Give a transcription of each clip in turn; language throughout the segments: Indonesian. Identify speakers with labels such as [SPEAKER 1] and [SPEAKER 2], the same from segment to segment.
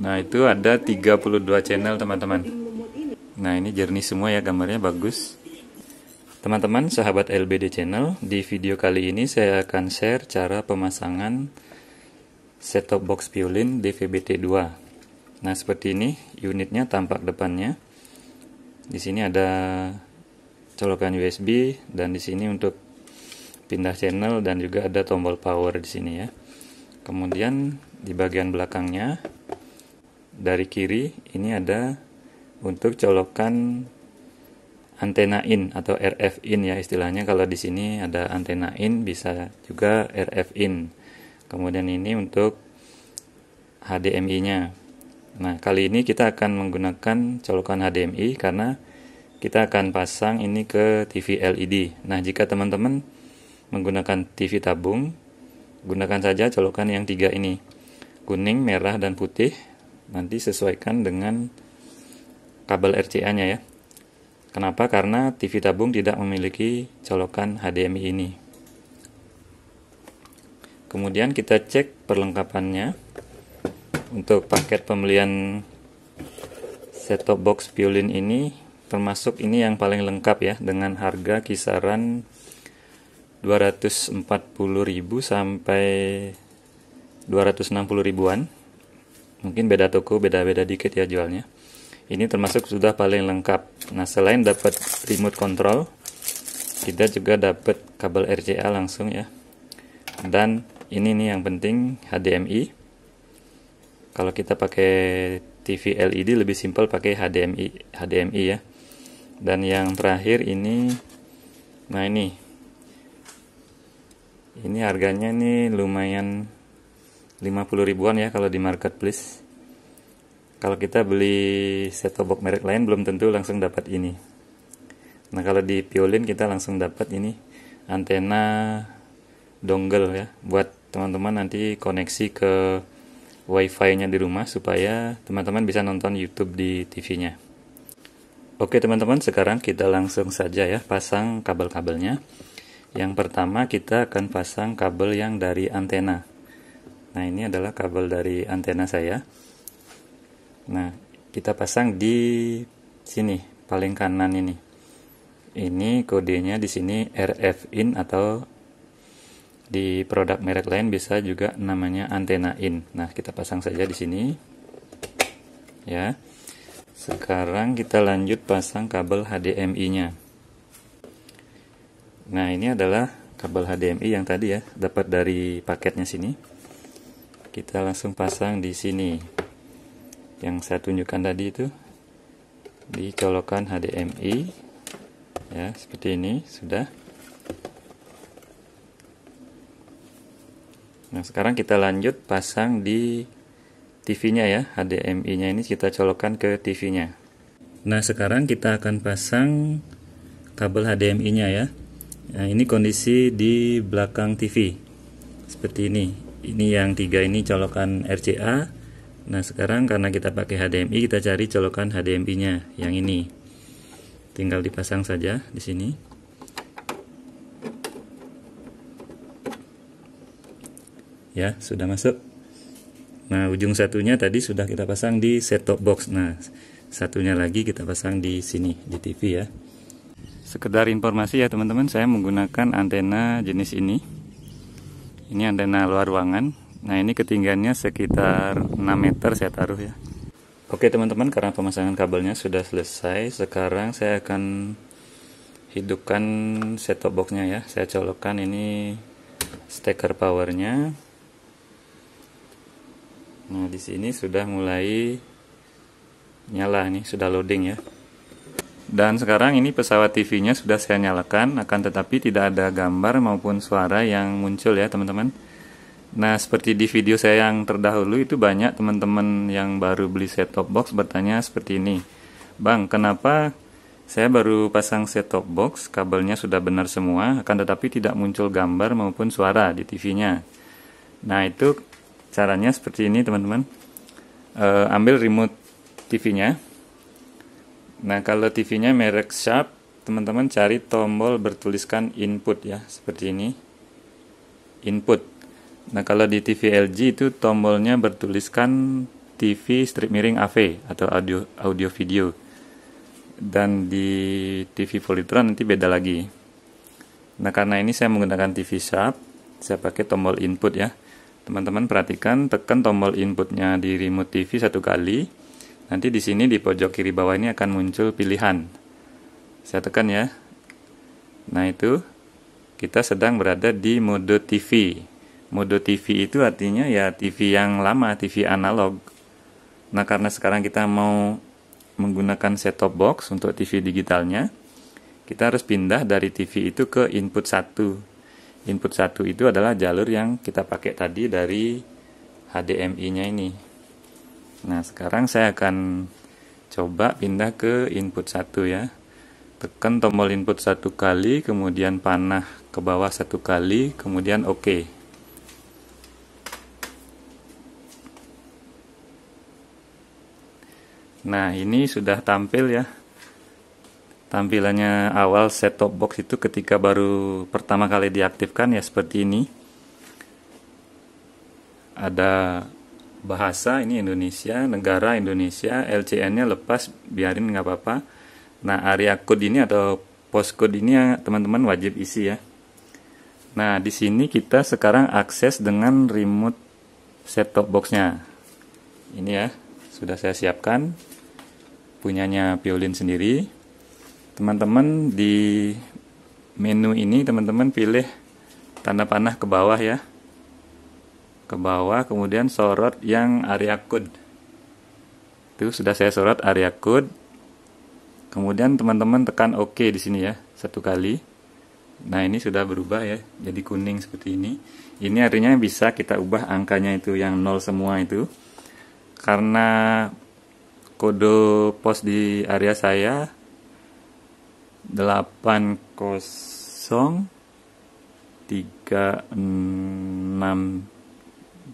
[SPEAKER 1] Nah itu ada 32 channel teman-teman Nah ini jernih semua ya gambarnya bagus Teman-teman sahabat LBD channel Di video kali ini saya akan share cara pemasangan set top box Piolin DVB-T2 Nah seperti ini unitnya tampak depannya Di sini ada colokan USB dan di sini untuk pindah channel dan juga ada tombol power di sini ya. Kemudian di bagian belakangnya dari kiri ini ada untuk colokan antena in atau RF in ya istilahnya kalau di sini ada antena in bisa juga RF in. Kemudian ini untuk HDMI-nya. Nah, kali ini kita akan menggunakan colokan HDMI karena kita akan pasang ini ke TV LED. Nah, jika teman-teman menggunakan TV tabung, gunakan saja colokan yang tiga ini. Kuning, merah, dan putih nanti sesuaikan dengan kabel RCA-nya ya. Kenapa? Karena TV tabung tidak memiliki colokan HDMI ini. Kemudian kita cek perlengkapannya. Untuk paket pembelian set-top box violin ini termasuk ini yang paling lengkap ya dengan harga kisaran 240.000 sampai 260000 ribuan mungkin beda toko beda-beda dikit ya jualnya ini termasuk sudah paling lengkap nah selain dapat remote control kita juga dapat kabel RCA langsung ya dan ini nih yang penting HDMI kalau kita pakai TV LED lebih simpel pakai HDMI HDMI ya dan yang terakhir ini nah ini ini harganya nih lumayan 50 ribuan ya kalau di marketplace kalau kita beli set top box merek lain belum tentu langsung dapat ini nah kalau di Piolin kita langsung dapat ini antena dongle ya buat teman-teman nanti koneksi ke wifi nya di rumah supaya teman-teman bisa nonton YouTube di TV nya oke teman-teman sekarang kita langsung saja ya pasang kabel-kabelnya yang pertama kita akan pasang kabel yang dari antena Nah, ini adalah kabel dari antena saya. Nah, kita pasang di sini, paling kanan ini. Ini kodenya di sini RF in atau di produk merek lain bisa juga namanya antena in. Nah, kita pasang saja di sini. Ya. Sekarang kita lanjut pasang kabel HDMI-nya. Nah, ini adalah kabel HDMI yang tadi ya, dapat dari paketnya sini kita langsung pasang di sini yang saya tunjukkan tadi itu dicolokkan HDMI ya seperti ini sudah nah sekarang kita lanjut pasang di TV nya ya HDMI nya ini kita colokkan ke TV nya nah sekarang kita akan pasang kabel HDMI nya ya nah, ini kondisi di belakang TV seperti ini ini yang tiga ini colokan RCA nah sekarang karena kita pakai HDMI kita cari colokan HDMI nya yang ini tinggal dipasang saja di sini ya sudah masuk nah ujung satunya tadi sudah kita pasang di set top box nah satunya lagi kita pasang di sini di TV ya sekedar informasi ya teman-teman saya menggunakan antena jenis ini ini antena luar ruangan nah ini ketinggiannya sekitar 6 meter saya taruh ya oke teman-teman karena pemasangan kabelnya sudah selesai sekarang saya akan hidupkan set top boxnya ya saya colokkan ini steker powernya nah di sini sudah mulai nyala nih sudah loading ya dan sekarang ini pesawat TV-nya sudah saya nyalakan, akan tetapi tidak ada gambar maupun suara yang muncul ya teman-teman. Nah seperti di video saya yang terdahulu itu banyak teman-teman yang baru beli set-top box bertanya seperti ini. Bang, kenapa saya baru pasang set-top box, kabelnya sudah benar semua, akan tetapi tidak muncul gambar maupun suara di TV-nya. Nah itu caranya seperti ini teman-teman. E, ambil remote TV-nya, Nah, kalau TV-nya merek Sharp, teman-teman cari tombol bertuliskan input ya, seperti ini. Input. Nah, kalau di TV LG itu tombolnya bertuliskan TV strip miring AV atau audio audio video. Dan di TV Polytron nanti beda lagi. Nah, karena ini saya menggunakan TV Sharp, saya pakai tombol input ya. Teman-teman perhatikan tekan tombol inputnya di remote TV satu kali Nanti di sini di pojok kiri bawah ini akan muncul pilihan. Saya tekan ya. Nah, itu kita sedang berada di mode TV. Mode TV itu artinya ya TV yang lama, TV analog. Nah, karena sekarang kita mau menggunakan set-top box untuk TV digitalnya, kita harus pindah dari TV itu ke input satu. Input satu itu adalah jalur yang kita pakai tadi dari HDMI-nya ini. Nah, sekarang saya akan coba pindah ke input satu ya. Tekan tombol input satu kali, kemudian panah ke bawah satu kali, kemudian OK. Nah, ini sudah tampil ya. Tampilannya awal set top box itu ketika baru pertama kali diaktifkan ya seperti ini. Ada bahasa ini Indonesia, negara Indonesia, LCN-nya lepas, biarin nggak apa-apa. Nah, area code ini atau post code ini ya teman-teman wajib isi ya. Nah, di sini kita sekarang akses dengan remote set-top box-nya. Ini ya, sudah saya siapkan. Punyanya Piolin sendiri. Teman-teman di menu ini teman-teman pilih tanda panah ke bawah ya ke bawah kemudian sorot yang area code itu sudah saya sorot area code kemudian teman-teman tekan OK di sini ya satu kali nah ini sudah berubah ya jadi kuning seperti ini ini artinya bisa kita ubah angkanya itu yang nol semua itu karena kode pos di area saya 80 36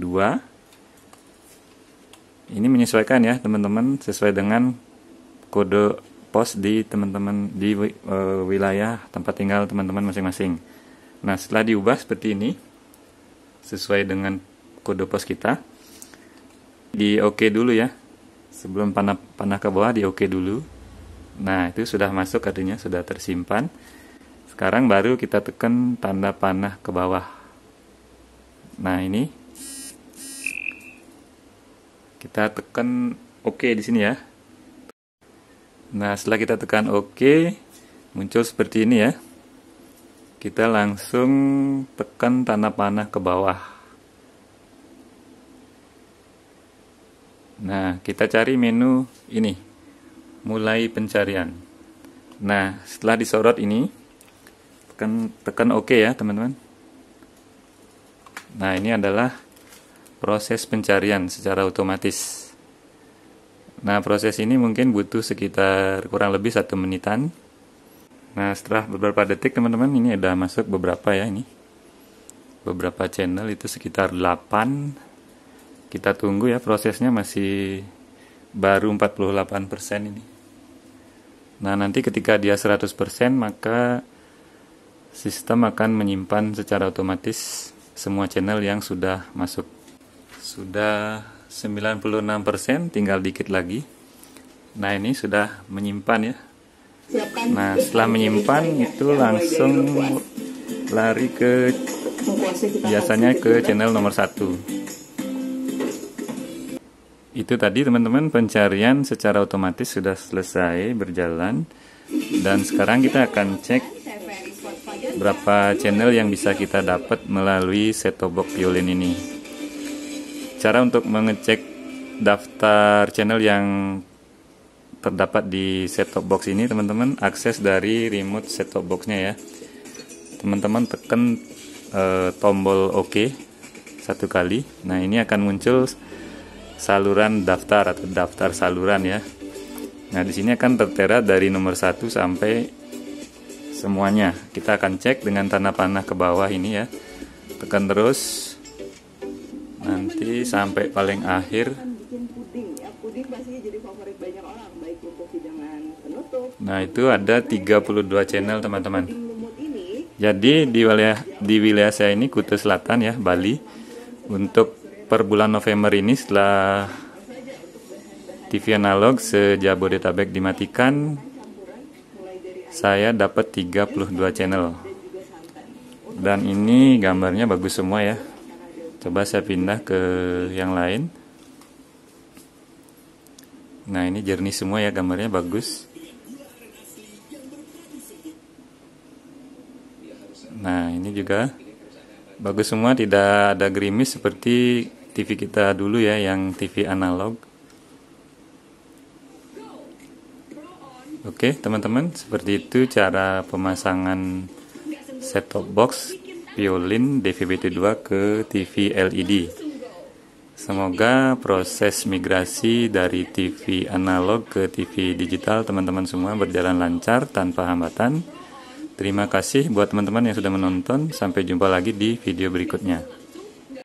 [SPEAKER 1] 2 ini menyesuaikan ya teman-teman sesuai dengan kode pos di teman-teman di uh, wilayah tempat tinggal teman-teman masing-masing nah setelah diubah seperti ini sesuai dengan kode pos kita di oke OK dulu ya sebelum panah panah ke bawah di oke OK dulu nah itu sudah masuk artinya sudah tersimpan sekarang baru kita tekan tanda panah ke bawah nah ini kita tekan OK di sini ya. Nah, setelah kita tekan OK, muncul seperti ini ya. Kita langsung tekan tanah panah ke bawah. Nah, kita cari menu ini. Mulai pencarian. Nah, setelah disorot ini, tekan tekan OK ya, teman-teman. Nah, ini adalah proses pencarian secara otomatis. Nah, proses ini mungkin butuh sekitar kurang lebih satu menitan. Nah, setelah beberapa detik teman-teman ini ada masuk beberapa ya ini. Beberapa channel itu sekitar 8. Kita tunggu ya prosesnya masih baru 48% ini. Nah, nanti ketika dia 100% maka sistem akan menyimpan secara otomatis semua channel yang sudah masuk sudah 96% tinggal dikit lagi nah ini sudah menyimpan ya nah setelah menyimpan itu langsung lari ke biasanya ke channel nomor satu itu tadi teman-teman pencarian secara otomatis sudah selesai berjalan dan sekarang kita akan cek berapa channel yang bisa kita dapat melalui setobok violin ini Cara untuk mengecek daftar channel yang terdapat di set-top box ini teman-teman akses dari remote set-top boxnya ya teman-teman tekan e, tombol OK satu kali nah ini akan muncul saluran daftar atau daftar saluran ya nah di sini akan tertera dari nomor 1 sampai semuanya kita akan cek dengan tanah panah ke bawah ini ya tekan terus nanti sampai paling akhir Nah, itu ada 32 channel, teman-teman. Jadi di wilayah di wilayah saya ini Kutu Selatan ya, Bali. Untuk per bulan November ini setelah TV analog sejabodetabek dimatikan, saya dapat 32 channel. Dan ini gambarnya bagus semua ya coba saya pindah ke yang lain nah ini jernih semua ya gambarnya bagus nah ini juga bagus semua tidak ada gerimis seperti TV kita dulu ya yang TV analog oke teman-teman seperti itu cara pemasangan set top box violin DVB-T2 ke TV LED. Semoga proses migrasi dari TV analog ke TV digital teman-teman semua berjalan lancar tanpa hambatan. Terima kasih buat teman-teman yang sudah menonton. Sampai jumpa lagi di video berikutnya.